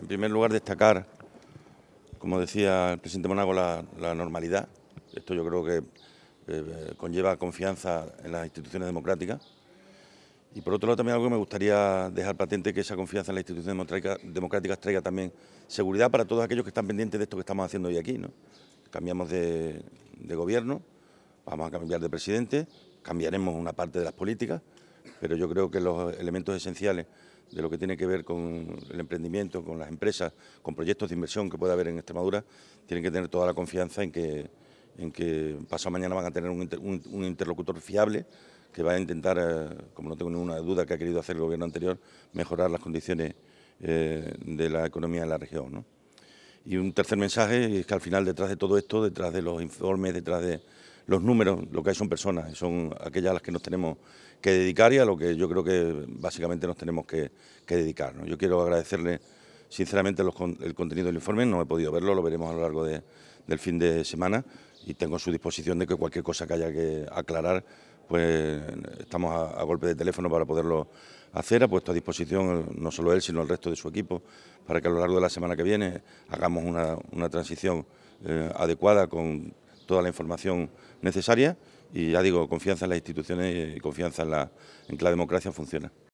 En primer lugar, destacar, como decía el presidente Monago, la, normalidad. Esto yo creo que eh, conlleva confianza en las instituciones democráticas. Y por otro lado también algo que me gustaría dejar patente, que esa confianza en las instituciones democráticas traiga también seguridad para todos aquellos que están pendientes de esto que estamos haciendo hoy aquí. ¿no? Cambiamos de, de gobierno, vamos a cambiar de presidente, cambiaremos una parte de las políticas, pero yo creo que los elementos esenciales de lo que tiene que ver con el emprendimiento, con las empresas, con proyectos de inversión que pueda haber en Extremadura, tienen que tener toda la confianza en que, en que pasado mañana van a tener un, interlocutor fiable que va a intentar, eh, como no tengo ninguna duda que ha querido hacer el gobierno anterior, mejorar las condiciones eh, de la economía en la región. Y un tercer mensaje es que al final detrás de todo esto, detrás de los informes, detrás de, los números, lo que hay son personas, son aquellas a las que nos tenemos que dedicar y a lo que yo creo que básicamente nos tenemos que, dedicar. Yo quiero agradecerle sinceramente el contenido del informe, no he podido verlo, lo veremos a lo largo de, del fin de semana y tengo a su disposición de que cualquier cosa que haya que aclarar, pues estamos a, golpe de teléfono para poderlo hacer, ha puesto a disposición eh, no solo él, sino el resto de su equipo, para que a lo largo de la semana que viene hagamos una, transición eh, adecuada con toda la información necesaria y ya digo, confianza en las instituciones y confianza en, la, en que la democracia funciona.